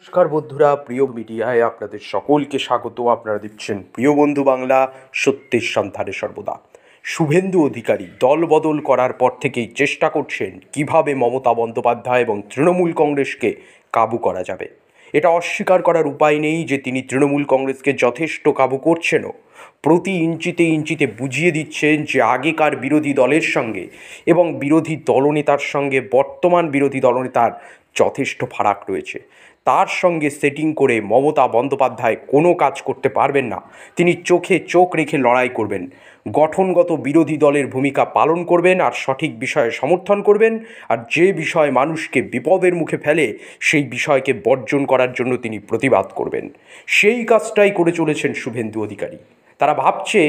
নমস্কার বন্ধুরা প্রিয় মিডিয়ায় আপনাদের সকলকে স্বাগত আপনারা দেখছেন প্রিয় বন্ধু বাংলা সত্যের সন্ধানে সর্বদা শুভেন্দু অধিকারী দল বদল করার পর থেকেই চেষ্টা করছেন কিভাবে মমতা বন্দ্যোপাধ্যায় এবং তৃণমূল কংগ্রেসকে কাবু করা যাবে এটা অস্বীকার করার উপায় নেই যে তিনি তৃণমূল কংগ্রেসকে যথেষ্ট কাবু করছেনও প্রতি ইঞ্চিতে ইঞ্চিতে বুঝিয়ে দিচ্ছেন যে আগেকার বিরোধী দলের সঙ্গে এবং বিরোধী দলনেতার সঙ্গে বর্তমান বিরোধী দলনেতার যথেষ্ট ফারাক রয়েছে তার সঙ্গে সেটিং করে মমতা বন্দ্যোপাধ্যায় কোনো কাজ করতে পারবেন না তিনি চোখে চোখ রেখে লড়াই করবেন গঠনগত বিরোধী দলের ভূমিকা পালন করবেন আর সঠিক বিষয়ে সমর্থন করবেন আর যে বিষয় মানুষকে বিপদের মুখে ফেলে সেই বিষয়কে বর্জন করার জন্য তিনি প্রতিবাদ করবেন সেই কাজটাই করে চলেছেন শুভেন্দু অধিকারী তারা ভাবছে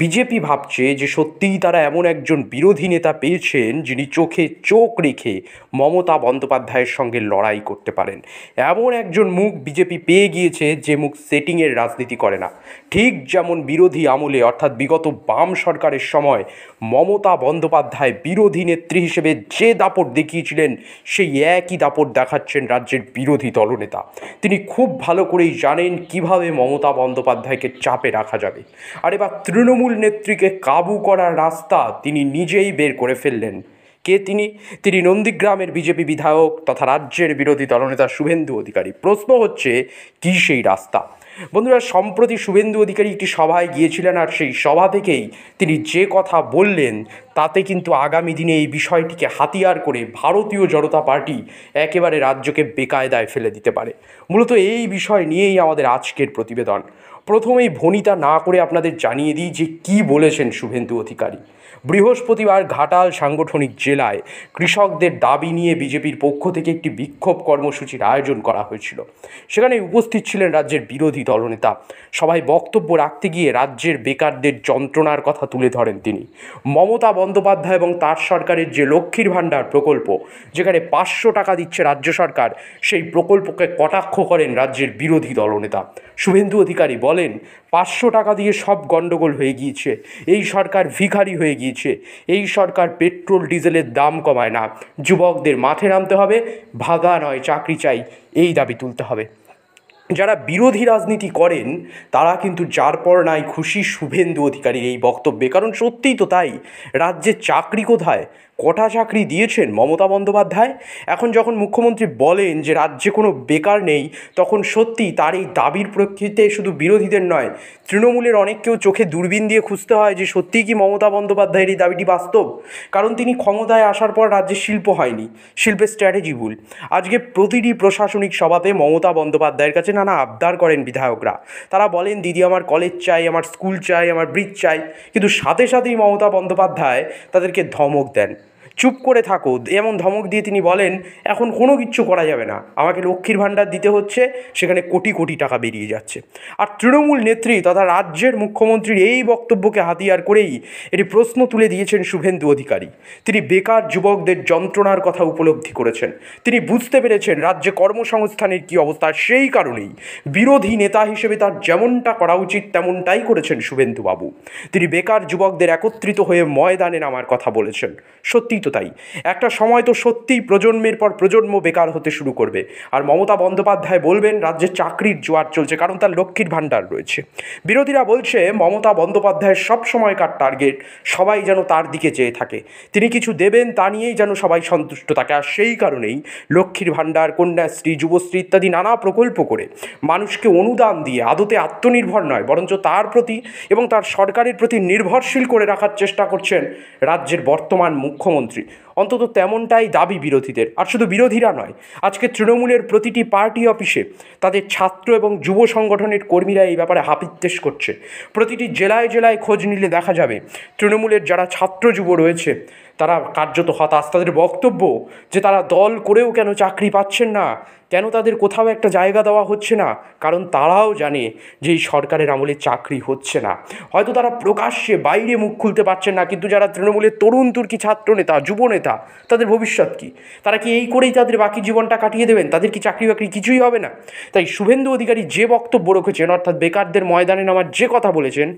বিজেপি ভাবছে যে সত্যিই তারা এমন একজন বিরোধী নেতা পেয়েছেন যিনি চোখে চোখ রেখে মমতা বন্দ্যোপাধ্যায়ের সঙ্গে লড়াই করতে পারেন এমন একজন মুখ বিজেপি পেয়ে গিয়েছে যে মুখ সেটিংয়ের রাজনীতি করে না ঠিক যেমন বিরোধী আমলে অর্থাৎ বিগত বাম সরকারের সময় মমতা বন্দ্যোপাধ্যায় বিরোধী নেত্রী হিসেবে যে দাপট দেখিয়েছিলেন সেই একই দাপট দেখাচ্ছেন রাজ্যের বিরোধী দলনেতা তিনি খুব ভালো করেই জানেন কিভাবে মমতা বন্দ্যোপাধ্যায়কে চাপে রাখা যাবে আর এবার তৃণমূল তৃণমূল নেত্রীকে কাবু করার রাস্তা তিনি নিজেই বের করে ফেললেন কে তিনি তিনি নন্দীগ্রামের বিজেপি বিধায়ক তথা রাজ্যের বিরোধী দলনেতা শুভেন্দু অধিকারী প্রশ্ন হচ্ছে কি সেই রাস্তা বন্ধুরা সম্প্রতি শুভেন্দু অধিকারী একটি সভায় গিয়েছিলেন আর সেই সভা থেকেই তিনি যে কথা বললেন তাতে কিন্তু আগামী দিনে এই বিষয়টিকে হাতিয়ার করে ভারতীয় জনতা পার্টি একেবারে রাজ্যকে বেকায়দায় ফেলে দিতে পারে মূলত এই বিষয় নিয়েই আমাদের আজকের প্রতিবেদন প্রথমেই ভনিতা না করে আপনাদের জানিয়ে দিই যে কি বলেছেন শুভেন্দু অধিকারী বৃহস্পতিবার ঘাটাল সাংগঠনিক জেলায় কৃষকদের দাবি নিয়ে বিজেপির পক্ষ থেকে একটি বিক্ষোভ কর্মসূচির আয়োজন করা হয়েছিল সেখানে উপস্থিত ছিলেন রাজ্যের বিরোধী দলনেতা সবাই বক্তব্য রাখতে গিয়ে রাজ্যের বেকারদের যন্ত্রণার কথা তুলে ধরেন তিনি মমতা বন্দ্যোপাধ্যায় এবং তার সরকারের যে লক্ষ্মীর ভাণ্ডার প্রকল্প যেখানে পাঁচশো টাকা দিচ্ছে রাজ্য সরকার সেই প্রকল্পকে কটাক্ষ করেন রাজ্যের বিরোধী দলনেতা শুভেন্দু অধিকারী বলেন বলেন পাঁচশো টাকা দিয়ে সব গণ্ডগোল হয়ে গিয়েছে এই সরকার ভিখারি হয়ে গিয়েছে এই সরকার পেট্রোল ডিজেলের দাম কমায় না যুবকদের মাঠে নামতে হবে ভাগা নয় চাকরি চাই এই দাবি তুলতে হবে যারা বিরোধী রাজনীতি করেন তারা কিন্তু যার পর নাই খুশি শুভেন্দু অধিকারীর এই বক্তব্যে কারণ সত্যিই তো তাই রাজ্যে চাকরি কোথায় কটা চাকরি দিয়েছেন মমতা বন্দ্যোপাধ্যায় এখন যখন মুখ্যমন্ত্রী বলেন যে রাজ্যে কোনো বেকার নেই তখন সত্যি তার এই দাবির প্রেক্ষিতে শুধু বিরোধীদের নয় তৃণমূলের অনেককেও চোখে দূরবীন দিয়ে খুঁজতে হয় যে সত্যিই কি মমতা বন্দ্যোপাধ্যায়ের এই দাবিটি বাস্তব কারণ তিনি ক্ষমতায় আসার পর রাজ্যে শিল্প হয়নি শিল্পের স্ট্র্যাটেজি ভুল আজকে প্রতিটি প্রশাসনিক সভাতে মমতা বন্দ্যোপাধ্যায়ের কাছে নানা আবদার করেন বিধায়করা তারা বলেন দিদি আমার কলেজ চাই আমার স্কুল চাই আমার ব্রিজ চাই কিন্তু সাথে সাথেই মমতা বন্দ্যোপাধ্যায় তাদেরকে ধমক দেন চুপ করে থাকো এমন ধমক দিয়ে তিনি বলেন এখন কোনো কিচ্ছু করা যাবে না আমাকে লক্ষ্মীর ভাণ্ডার দিতে হচ্ছে সেখানে কোটি কোটি টাকা বেরিয়ে যাচ্ছে আর তৃণমূল নেত্রী তথা রাজ্যের মুখ্যমন্ত্রীর এই বক্তব্যকে হাতিয়ার করেই এটি প্রশ্ন তুলে দিয়েছেন শুভেন্দু অধিকারী তিনি বেকার যুবকদের যন্ত্রণার কথা উপলব্ধি করেছেন তিনি বুঝতে পেরেছেন রাজ্যে কর্মসংস্থানের কী অবস্থা সেই কারণেই বিরোধী নেতা হিসেবে তার যেমনটা করা উচিত তেমনটাই করেছেন শুভেন্দুবাবু তিনি বেকার যুবকদের একত্রিত হয়ে ময়দানে নামার কথা বলেছেন সত্যি তো তাই একটা সময় তো সত্যিই প্রজন্মের পর প্রজন্ম বেকার হতে শুরু করবে আর মমতা বন্দ্যোপাধ্যায় বলবেন রাজ্যে চাকরির জোয়ার চলছে কারণ তার লক্ষ্মীর ভাণ্ডার রয়েছে বিরোধীরা বলছে মমতা বন্দ্যোপাধ্যায়ের সব সময়কার টার্গেট সবাই যেন তার দিকে চেয়ে থাকে তিনি কিছু দেবেন তা নিয়েই যেন সবাই সন্তুষ্ট থাকে আর সেই কারণেই লক্ষ্মীর ভাণ্ডার কন্যাশ্রী যুবশ্রী ইত্যাদি নানা প্রকল্প করে মানুষকে অনুদান দিয়ে আদতে আত্মনির্ভর নয় বরঞ্চ তার প্রতি এবং তার সরকারের প্রতি নির্ভরশীল করে রাখার চেষ্টা করছেন রাজ্যের বর্তমান মুখ্যমন্ত্রী country অন্তত তেমনটাই দাবি বিরোধীদের আর শুধু বিরোধীরা নয় আজকে তৃণমূলের প্রতিটি পার্টি অফিসে তাদের ছাত্র এবং যুব সংগঠনের কর্মীরা এই ব্যাপারে হাপিত্যেস করছে প্রতিটি জেলায় জেলায় খোঁজ নিলে দেখা যাবে তৃণমূলের যারা ছাত্র যুব রয়েছে তারা কার্যত হতাশ তাদের বক্তব্য যে তারা দল করেও কেন চাকরি পাচ্ছেন না কেন তাদের কোথাও একটা জায়গা দেওয়া হচ্ছে না কারণ তারাও জানে যে এই সরকারের আমলে চাকরি হচ্ছে না হয়তো তারা প্রকাশ্যে বাইরে মুখ খুলতে পারছেন না কিন্তু যারা তৃণমূলের তরুণ তুর্কি নেতা যুবনেতা নেতা তাদের ভবিষ্যৎ কী তারা কি এই করেই তাদের বাকি জীবনটা কাটিয়ে দেবেন তাদের কি চাকরি বাকরি কিছুই হবে না তাই শুভেন্দু অধিকারী যে বক্তব্য রেখেছেন অর্থাৎ বেকারদের ময়দানে নামার যে কথা বলেছেন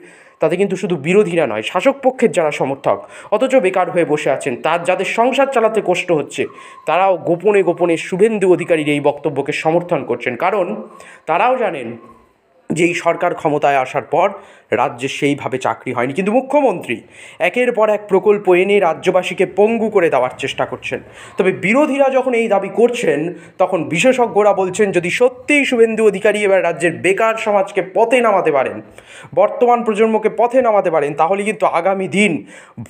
তাতে কিন্তু শুধু বিরোধীরা নয় শাসক পক্ষের যারা সমর্থক অথচ বেকার হয়ে বসে আছেন তার যাদের সংসার চালাতে কষ্ট হচ্ছে তারাও গোপনে গোপনে শুভেন্দু অধিকারীর এই বক্তব্যকে সমর্থন করছেন কারণ তারাও জানেন যেই সরকার ক্ষমতায় আসার পর রাজ্যে সেইভাবে চাকরি হয়নি কিন্তু মুখ্যমন্ত্রী একের পর এক প্রকল্প এনে রাজ্যবাসীকে পঙ্গু করে দেওয়ার চেষ্টা করছেন তবে বিরোধীরা যখন এই দাবি করছেন তখন বিশেষজ্ঞরা বলছেন যদি সত্যিই শুভেন্দু অধিকারী এবার রাজ্যের বেকার সমাজকে পথে নামাতে পারেন বর্তমান প্রজন্মকে পথে নামাতে পারেন তাহলে কিন্তু আগামী দিন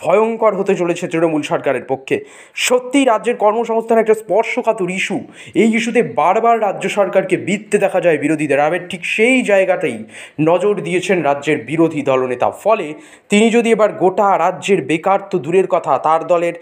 ভয়ঙ্কর হতে চলেছে তৃণমূল সরকারের পক্ষে সত্যিই রাজ্যের কর্মসংস্থান একটা স্পর্শকাতর ইস্যু এই ইস্যুতে বারবার রাজ্য সরকারকে বিততে দেখা যায় বিরোধীদের আবার ঠিক সেই জায়গায় জায়গাতেই নজর দিয়েছেন রাজ্যের বিরোধী দলনেতা ফলে তিনি যদি এবার গোটা রাজ্যের বেকার তো দূরের কথা তার দলের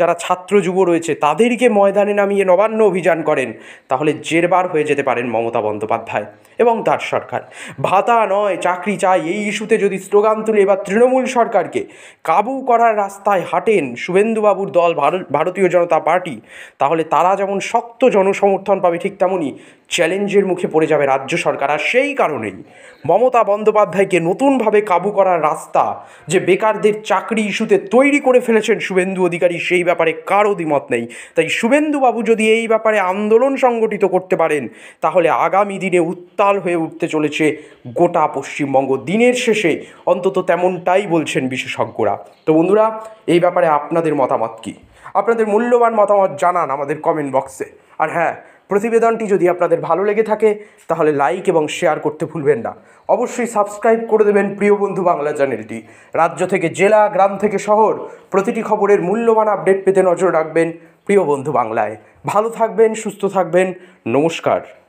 যারা ছাত্র যুব রয়েছে তাদেরকে ময়দানে নামিয়ে নবান্ন অভিযান করেন তাহলে জেরবার হয়ে যেতে পারেন মমতা বন্দ্যোপাধ্যায় এবং তার সরকার ভাতা নয় চাকরি চাই এই ইস্যুতে যদি স্লোগান তুলে এবার তৃণমূল সরকারকে কাবু করার রাস্তায় হাঁটেন শুভেন্দুবাবুর দল ভারতীয় জনতা পার্টি তাহলে তারা যেমন শক্ত জনসমর্থন পাবে ঠিক তেমনই চ্যালেঞ্জের মুখে পড়ে যাবে রাজ্য সরকার আর সেই কারণেই মমতা বন্দ্যোপাধ্যায়কে নতুনভাবে কাবু করার রাস্তা যে বেকারদের চাকরি ইস্যুতে তৈরি করে ফেলেছেন শুভেন্দু অধিকারী সেই ব্যাপারে কারও দ্বিমত নেই তাই শুভেন্দুবাবু যদি এই ব্যাপারে আন্দোলন সংগঠিত করতে পারেন তাহলে আগামী দিনে উত্তাল হয়ে উঠতে চলেছে গোটা পশ্চিমবঙ্গ দিনের শেষে অন্তত তেমনটাই বলছেন বিশেষজ্ঞরা তো বন্ধুরা এই ব্যাপারে আপনাদের মতামত কী আপনাদের মূল্যবান মতামত জানান আমাদের কমেন্ট বক্সে আর হ্যাঁ প্রতিবেদনটি যদি আপনাদের ভালো লেগে থাকে তাহলে লাইক এবং শেয়ার করতে ভুলবেন না অবশ্যই সাবস্ক্রাইব করে দেবেন প্রিয় বন্ধু বাংলা চ্যানেলটি রাজ্য থেকে জেলা গ্রাম থেকে শহর প্রতিটি খবরের মূল্যবান আপডেট পেতে নজর রাখবেন প্রিয় বন্ধু বাংলায় ভালো থাকবেন সুস্থ থাকবেন নমস্কার